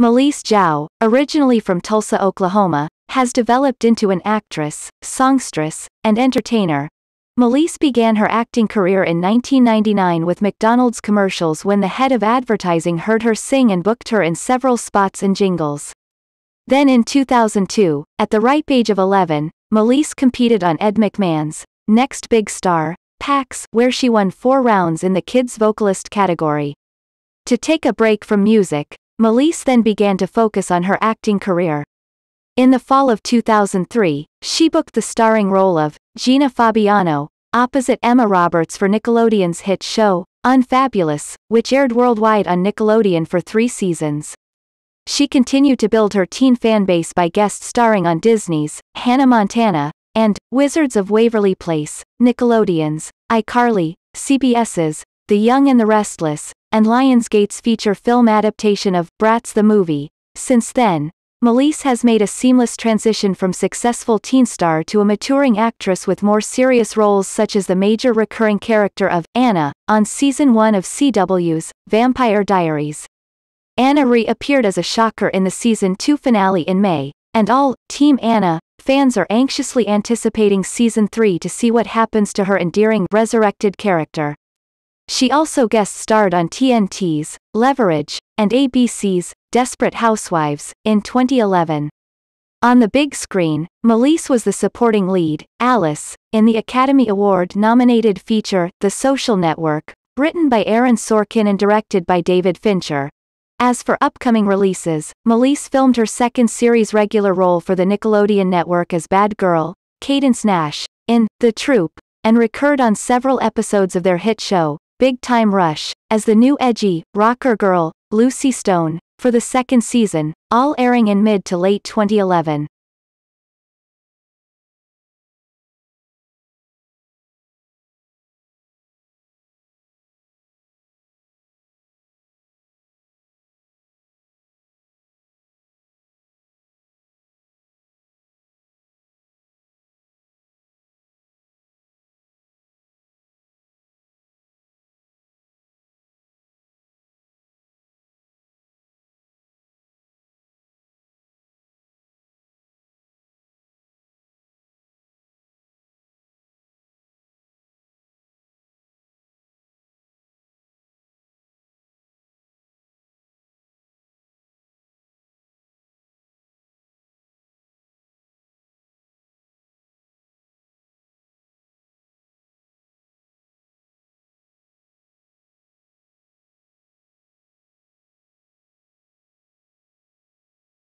Melise Zhao, originally from Tulsa, Oklahoma, has developed into an actress, songstress, and entertainer. Melise began her acting career in 1999 with McDonald's commercials when the head of advertising heard her sing and booked her in several spots and jingles. Then in 2002, at the ripe age of 11, Melise competed on Ed McMahon's Next Big Star, PAX, where she won four rounds in the kids vocalist category. To take a break from music, Melisse then began to focus on her acting career. In the fall of 2003, she booked the starring role of Gina Fabiano, opposite Emma Roberts for Nickelodeon's hit show, Unfabulous, which aired worldwide on Nickelodeon for three seasons. She continued to build her teen fanbase by guest starring on Disney's Hannah Montana and Wizards of Waverly Place, Nickelodeon's iCarly, CBS's The Young and the Restless, and Lionsgate's feature film adaptation of Bratz the Movie. Since then, Melise has made a seamless transition from successful teen star to a maturing actress with more serious roles such as the major recurring character of Anna on season 1 of CW's Vampire Diaries. Anna reappeared as a shocker in the season 2 finale in May, and all Team Anna fans are anxiously anticipating season 3 to see what happens to her endearing resurrected character. She also guest starred on TNT's Leverage and ABC's Desperate Housewives in 2011. On the big screen, Melise was the supporting lead, Alice, in the Academy Award nominated feature The Social Network, written by Aaron Sorkin and directed by David Fincher. As for upcoming releases, Melise filmed her second series regular role for the Nickelodeon network as Bad Girl, Cadence Nash, in The Troop, and recurred on several episodes of their hit show, Big Time Rush, as the new edgy, rocker girl, Lucy Stone, for the second season, all airing in mid to late 2011.